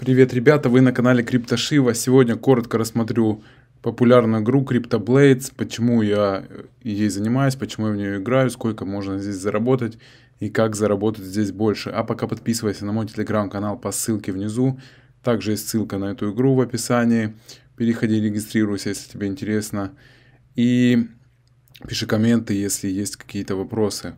Привет, ребята, вы на канале Криптошива. Сегодня коротко рассмотрю популярную игру CryptoBlades, почему я э, ей занимаюсь, почему я в нее играю, сколько можно здесь заработать и как заработать здесь больше. А пока подписывайся на мой телеграм-канал по ссылке внизу. Также есть ссылка на эту игру в описании. Переходи регистрируйся, если тебе интересно. И пиши комменты, если есть какие-то вопросы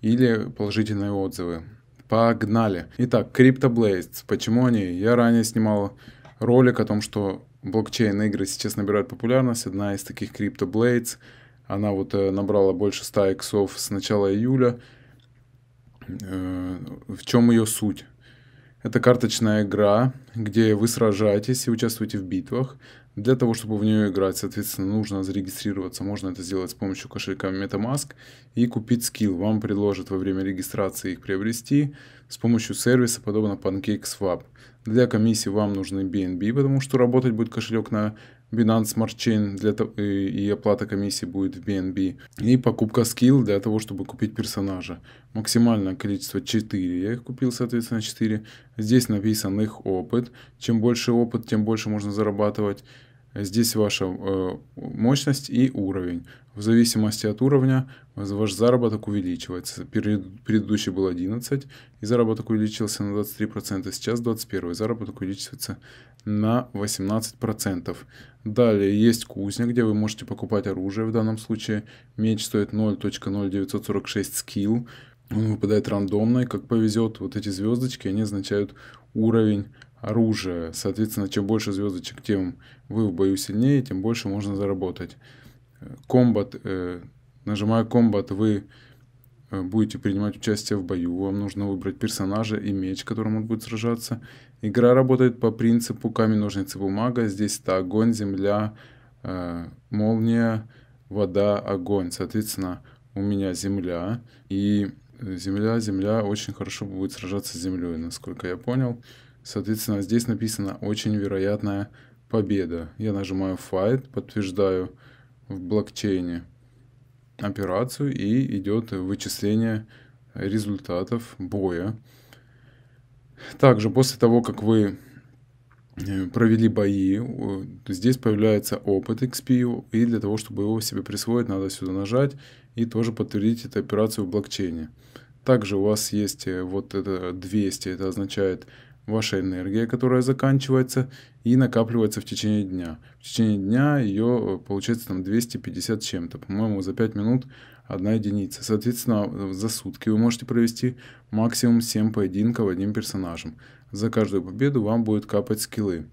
или положительные отзывы. Погнали. Итак, CryptoBlazes. Почему они? Я ранее снимал ролик о том, что блокчейн-игры сейчас набирают популярность. Одна из таких CryptoBlades. Она вот э, набрала больше 100 иксов с начала июля. Э, в чем ее суть? Это карточная игра, где вы сражаетесь и участвуете в битвах. Для того, чтобы в нее играть, соответственно, нужно зарегистрироваться. Можно это сделать с помощью кошелька MetaMask и купить скилл. Вам предложат во время регистрации их приобрести с помощью сервиса, подобно PancakeSwap. Для комиссии вам нужны BNB, потому что работать будет кошелек на Binance Smart Chain для того, и оплата комиссии будет в BNB. И покупка скилл для того, чтобы купить персонажа. Максимальное количество 4. Я их купил, соответственно, 4. Здесь написан их опыт. Чем больше опыт, тем больше можно зарабатывать. Здесь ваша э, мощность и уровень. В зависимости от уровня ваш заработок увеличивается. Перед Предыдущий был 11, и заработок увеличился на 23%, сейчас 21. Заработок увеличивается на 18%. Далее есть кузня, где вы можете покупать оружие. В данном случае меч стоит 0.0946 скилл. Он выпадает рандомно, и как повезет, вот эти звездочки, они означают уровень оружие. Соответственно, чем больше звездочек, тем вы в бою сильнее, тем больше можно заработать. Э, комбат, э, нажимая комбат, вы э, будете принимать участие в бою, вам нужно выбрать персонажа и меч, которым он будет сражаться. Игра работает по принципу камень, ножницы, бумага. Здесь это огонь, земля, молния, вода, огонь. Соответственно, у меня земля, и земля, земля очень хорошо будет сражаться с землей, насколько я понял. Соответственно, здесь написано «Очень вероятная победа». Я нажимаю «Fight», подтверждаю в блокчейне операцию и идет вычисление результатов боя. Также после того, как вы э, провели бои, здесь появляется опыт XP, и для того, чтобы его себе присвоить, надо сюда нажать и тоже подтвердить эту операцию в блокчейне. Также у вас есть э, вот это 200, это означает ваша энергия, которая заканчивается и накапливается в течение дня. В течение дня ее э, получается там 250 чем-то, по-моему, за 5 минут одна единица. Соответственно, э, за сутки вы можете провести максимум 7 поединков одним персонажем. За каждую победу вам будет капать скиллы.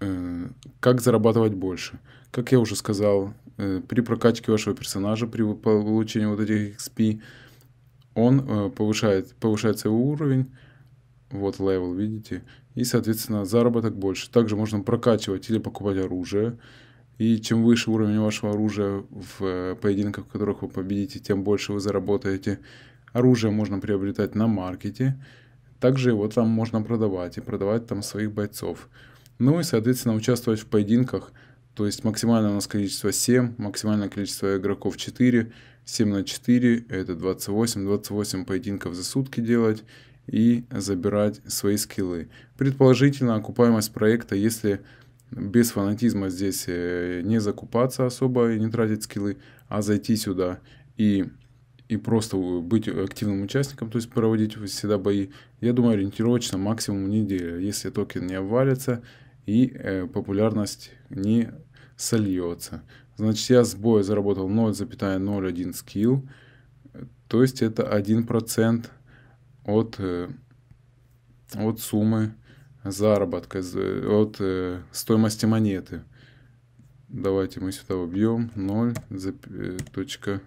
Э, как зарабатывать больше? Как я уже сказал, при прокачке вашего персонажа, при получении вот этих XP, он повышает, повышается его уровень, вот левел, видите, и, соответственно, заработок больше. Также можно прокачивать или покупать оружие, и чем выше уровень вашего оружия в э, поединках, в которых вы победите, тем больше вы заработаете. Оружие можно приобретать на маркете, также его там можно продавать и продавать там своих бойцов. Ну и, соответственно, участвовать в поединках, то есть максимальное у нас количество 7, максимальное количество игроков 4, 7 на 4 это 28, 28 поединков за сутки делать, и забирать свои скиллы. Предположительно, окупаемость проекта, если без фанатизма здесь э, не закупаться особо и не тратить скиллы, а зайти сюда и, и просто быть активным участником, то есть проводить всегда бои, я думаю, ориентировочно максимум неделя, если токен не обвалится и э, популярность не сольется. Значит, я с боя заработал 0,01 скилл, то есть это 1% от, от суммы заработка, от стоимости монеты. Давайте мы сюда убьем 0, э, точка,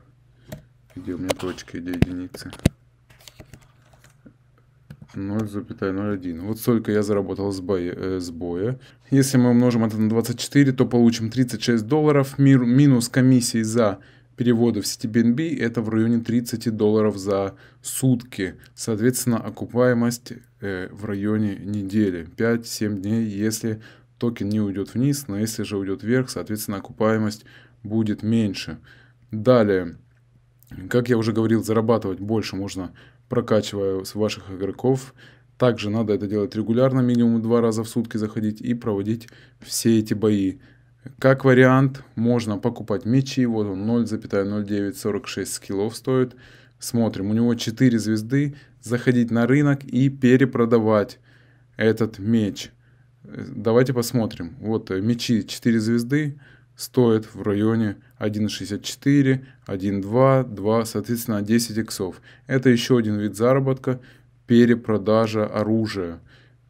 где у меня точка, где единицы. 0,01. Вот сколько я заработал с боя, э, с боя. Если мы умножим это на 24, то получим 36 долларов мир, минус комиссии за переводов CityBnB это в районе 30 долларов за сутки. Соответственно, окупаемость э, в районе недели, 5-7 дней, если токен не уйдет вниз, но если же уйдет вверх, соответственно, окупаемость будет меньше. Далее, как я уже говорил, зарабатывать больше можно, прокачивая ваших игроков. Также надо это делать регулярно, минимум два раза в сутки заходить и проводить все эти бои. Как вариант, можно покупать мечи, вот он 0,0946 скиллов стоит. Смотрим, у него 4 звезды, заходить на рынок и перепродавать этот меч. Давайте посмотрим. Вот э, мечи 4 звезды стоят в районе 1.64, 1.2, 2, соответственно 10 иксов. Это еще один вид заработка, перепродажа оружия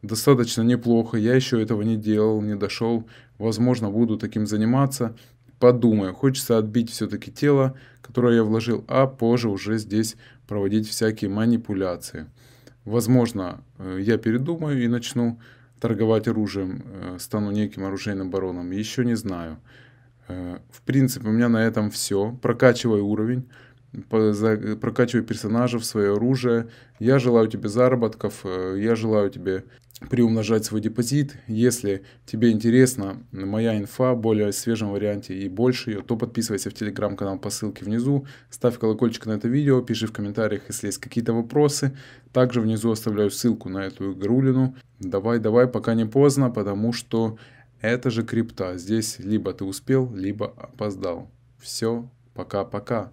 достаточно неплохо, я еще этого не делал, не дошел, возможно, буду таким заниматься, подумаю, хочется отбить все-таки тело, которое я вложил, а позже уже здесь проводить всякие манипуляции. Возможно, э, я передумаю и начну торговать оружием, э, стану неким оружейным бароном, еще не знаю. Э, в принципе, у меня на этом все. Прокачиваю уровень, прокачиваю в свое оружие. Я желаю тебе заработков, я желаю тебе приумножать свой депозит. Если тебе интересна моя инфа более в более свежем варианте и больше ее, то подписывайся в телеграм-канал по ссылке внизу, ставь колокольчик на это видео, пиши в комментариях, если есть какие-то вопросы. Также внизу оставляю ссылку на эту игрулину. Давай, давай, пока не поздно, потому что это же крипта. Здесь либо ты успел, либо опоздал. Все, пока-пока.